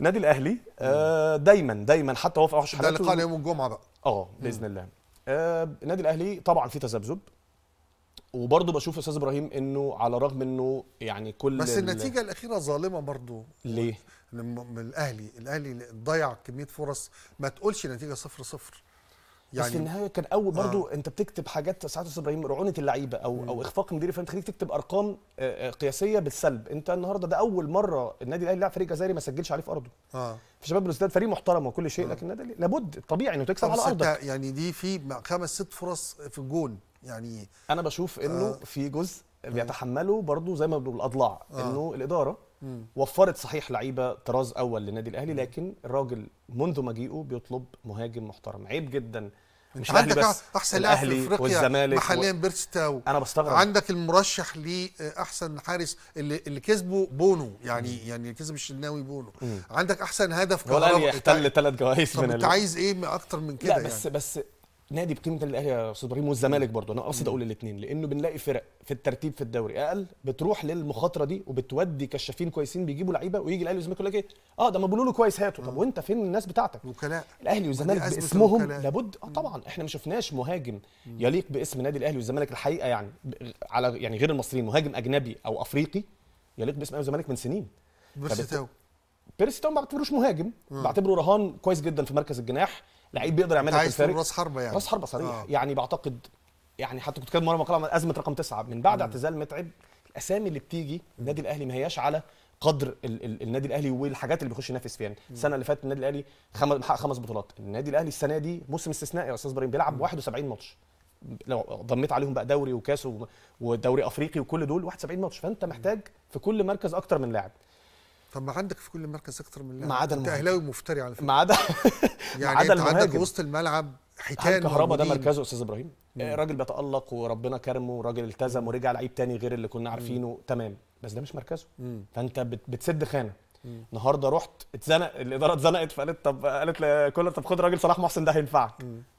النادي الاهلي آه دايما دايما حتى هو في اوحش حالاته ده لقاء يوم الجمعه بقى اه باذن الله آه النادي الاهلي طبعا في تذبذب وبرضه بشوف استاذ ابراهيم انه على الرغم انه يعني كل بس النتيجه الاخيره ظالمه برضه ليه؟ من الاهلي الاهلي ضيع كميه فرص ما تقولش نتيجه صفر صفر يعني بس في يعني النهايه كان اول آه. برضو آه. انت بتكتب حاجات ساعات استاذ ابراهيم رعونه اللعيبه او مم. او اخفاق مدير فانت تخليك تكتب ارقام آه، آه، قياسيه بالسلب انت النهارده ده اول مره النادي الاهلي لعب فريق جزائري ما سجلش عليه في ارضه اه في شباب الاستاد فريق محترم وكل شيء آه. لكن النادي لابد طبيعي انه تكسب على ارضك يعني دي في خمس ست فرص في الجون يعني انا بشوف انه آه. في جزء بيتحملوا برضو زي ما بنقول الاضلاع آه. انه الاداره مم. وفرت صحيح لعيبه طراز اول للنادي الاهلي لكن الراجل منذ مجيئه بيطلب مهاجم محترم عيب جدا مش الاهلي بس احسن لاعب في افريقيا والزمالك و... بيرستاو انا بستغرب عندك المرشح لاحسن آه، حارس اللي, اللي كسبه بونو يعني مم. يعني كسب الشناوي بونو مم. عندك احسن هدف كهرباء الاهلي يحتل طيب، ثلاث جوائز من انت عايز ايه اكتر من كده لا بس يعني. بس نادي بقيمه الاهلي يا استاذ ابراهيم والزمالك برضه انا قصدي اقول الاثنين لانه بنلاقي فرق في الترتيب في الدوري اقل بتروح للمخاطره دي وبتودي كشافين كويسين بيجيبوا لعيبه ويجي الاهلي والزمالك يقول لك ايه اه ده ما بيقولوا له كويس هاته طب وانت فين الناس بتاعتك وكلاء الاهلي والزمالك باسمهم وكلاء. لابد اه طبعا احنا ما شفناش مهاجم يليق باسم نادي الاهلي والزمالك الحقيقه يعني على يعني غير المصريين مهاجم اجنبي او افريقي يليق باسم الاهلي والزمالك من سنين بيرسي تاو بيرسي تاو ما بعتبروش مهاجم بعتبره رهان كويس جدا في مركز الجناح لعيب بيقدر يعمل في الفريق راس حربه يعني راس حربه صريح آه. يعني بعتقد يعني حتى كنت كاتب مره مقاله من ازمه رقم تسعه من بعد اعتزال متعب الاسامي اللي بتيجي النادي الاهلي ما هياش على قدر ال ال النادي الاهلي والحاجات اللي بيخش ينافس فيها يعني السنه اللي فاتت النادي الاهلي خمس محقق خمس بطولات النادي الاهلي السنه دي موسم استثنائي يا استاذ ابراهيم بيلعب 71 ماتش لو ضميت عليهم بقى دوري وكاس ودوري افريقي وكل دول 71 ماتش فانت محتاج في كل مركز اكتر من لاعب طب ما عندك في كل مركز اكتر من لاعب ما عدا انت اهلاوي مفتري على فكره ما عدا يعني انت عندك وسط الملعب حيتان كهربا ده مركزه استاذ ابراهيم إيه، راجل بيتالق وربنا كرمه راجل التزم ورجع لعيب تاني غير اللي كنا عارفينه مم. تمام بس ده مش مركزه مم. فانت بتسد خانه النهارده رحت اتزنق الاداره اتزنقت فقالت طب قالت لكولر طب خد راجل صلاح محسن ده هينفعك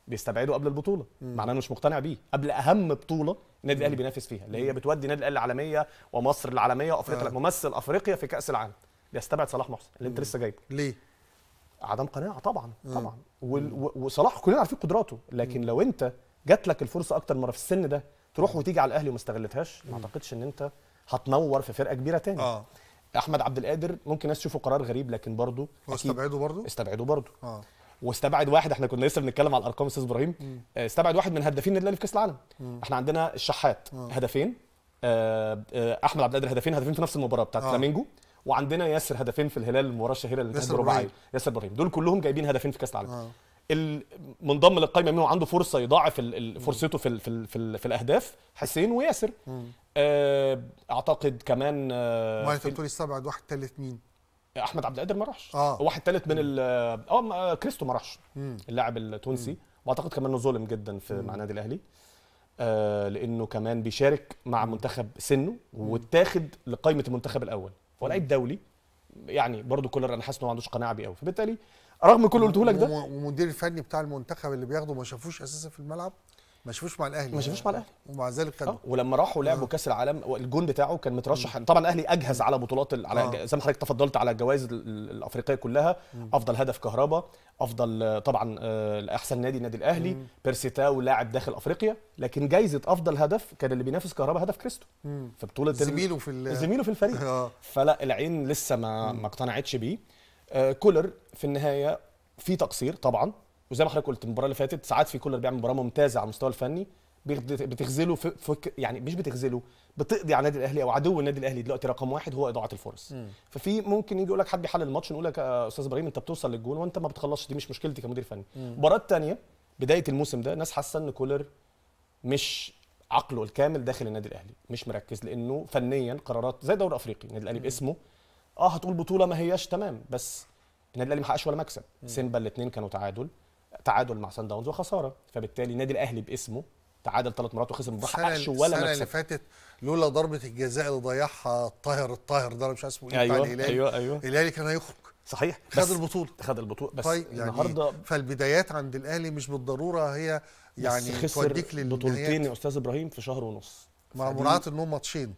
بيستبعدوا قبل البطوله معناه انه مش مقتنع بيه قبل اهم بطوله النادي الاهلي بينافس فيها اللي هي بتودي النادي الاهلي العالميه ومصر العالميه وافريقيا آه. ممثل افريقيا في كاس العالم يستبعد صلاح محسن اللي انت لسه جايبه ليه؟ عدم قناعه طبعا طبعا وصلاح كلنا عارفين قدراته لكن لو انت جات لك الفرصه اكتر مره في السن ده تروح وتيجي على الاهلي وما استغلتهاش ما اعتقدش ان انت هتنور في فرقه كبيره تاني آه. احمد عبد القادر ممكن ناس تشوفه قرار غريب لكن برضه واستبعده برضه استبعده برضه اه واستبعد واحد احنا كنا لسه بنتكلم على الارقام استاذ ابراهيم آه، استبعد واحد من هدافين النادي الاهلي في كاس العالم مم. احنا عندنا الشحات آه. هدفين آه, آه، احمد عبد القادر هدفين هدفين في نفس المباراه بتاعت آه. فلامينجو وعندنا ياسر هدفين في الهلال المباراه الشهيره اللي كانت رباعيه ياسر ابراهيم دول كلهم جايبين هدفين في كاس العالم آه. منضم للقائمه منهم عنده فرصه يضاعف فرصته في في في, في الاهداف حسين وياسر آه اعتقد كمان آه ما انت بتقولي واحد ثالث مين احمد عبد القادر ما راحش آه. واحد ثالث من آه،, اه كريستو ما راحش اللاعب التونسي مم. واعتقد كمان انه ظلم جدا في مع النادي الاهلي آه لانه كمان بيشارك مع منتخب سنه واتاخد لقائمه المنتخب الاول هو لعيب دولي يعني برضو كولر انا حاسس انه ما عندوش قناعه بيه قوي فبالتالي رغم كل اللي قلته لك ده ومدير الفني بتاع المنتخب اللي بياخده ما شافوش اساسا في الملعب ما شافوش مع الاهلي ما شافوش مع يعني. الاهلي ومع ذلك خدوا اه، ولما راحوا لعبوا آه. كاس العالم الجون بتاعه كان مترشح طبعا الاهلي اجهز على بطولات على آه. زي ما حضرتك تفضلت على الجوائز الافريقيه كلها مم. افضل هدف كهربا افضل طبعا آه، احسن نادي نادي الاهلي بيرسيتاو لاعب داخل افريقيا لكن جايزه افضل هدف كان اللي بينافس كهربا هدف كريستو في بطوله زميله في زميله في الفريق آه. فلا العين لسه ما ما اقتنعتش بيه آه كولر في النهايه في تقصير طبعا وزي ما حضرتك قلت المباراه اللي فاتت ساعات في كولر بيعمل مباراه ممتازه على المستوى الفني بتغزله فك يعني مش بتغزله بتقضي على النادي الاهلي او عدو النادي الاهلي دلوقتي رقم واحد هو اضاعه الفرص م. ففي ممكن يجي يقول لك حد بيحلل الماتش نقول لك يا آه، استاذ ابراهيم انت بتوصل للجون وانت ما بتخلصش دي مش مشكلتي كمدير فني المباراه الثانيه بدايه الموسم ده ناس حاسه ان كولر مش عقله الكامل داخل النادي الاهلي مش مركز لانه فنيا قرارات زي دوري افريقي النادي الاهلي باسمه اه هتقول بطوله ما هياش تمام بس النادي الاهلي ما حققش ولا مكسب سيمبا الاثنين كانوا تعادل تعادل مع سان داونز وخساره فبالتالي النادي الاهلي باسمه تعادل ثلاث مرات وخسر ما حققش ولا مكسب السنه اللي فاتت لولا ضربه الجزاء اللي ضيعها الطاهر الطاهر ده انا مش اسمه ايه أيوة بتاع الهلال ايوه ايوه الهلال كان هيخرج صحيح خد البطوله خد البطوله بس طيب يعني النهارده فالبدايات عند الاهلي مش بالضروره هي يعني توديك للبطولتين بطولتين يا استاذ ابراهيم في شهر ونص مع مراعاه انهم ماتشين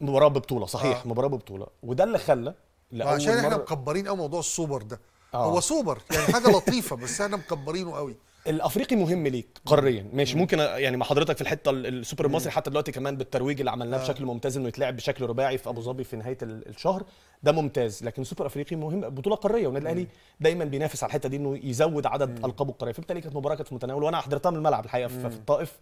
مباراه ببطوله صحيح آه. مباراه ببطوله وده اللي خلى عشان احنا مكبرين قوي موضوع السوبر ده آه. هو سوبر يعني حاجه لطيفه بس احنا مكبرينه قوي الافريقي مهم ليك قاريا ماشي ممكن يعني مع حضرتك في الحته السوبر المصري حتى دلوقتي كمان بالترويج اللي عملناه آه. بشكل ممتاز انه يتلعب بشكل رباعي في ابو ظبي في نهايه الشهر ده ممتاز لكن سوبر افريقي مهم بطوله قاريه والنادي الاهلي دايما بينافس على الحته دي انه يزود عدد القاب القابه القاريه فبالتالي كانت مباراه كانت متناول وانا حضرتها من الملعب الحقيقه في الطائف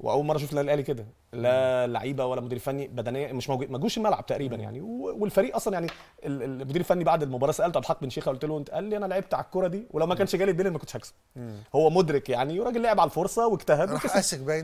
واول مره اشوف النادي الاهلي كده لا لعيبه ولا مدير فني بدنيه مش موجود ما جوش الملعب تقريبا يعني والفريق اصلا يعني المدير الفني بعد المباراه سالته عبد الحق بن شيخه قلت له انت قال لي انا لعبت على الكوره دي ولو ما كانش جالي البيلين ما كنتش هكسب هو مدرك يعني وراجل لعب على الفرصه واجتهد وكسب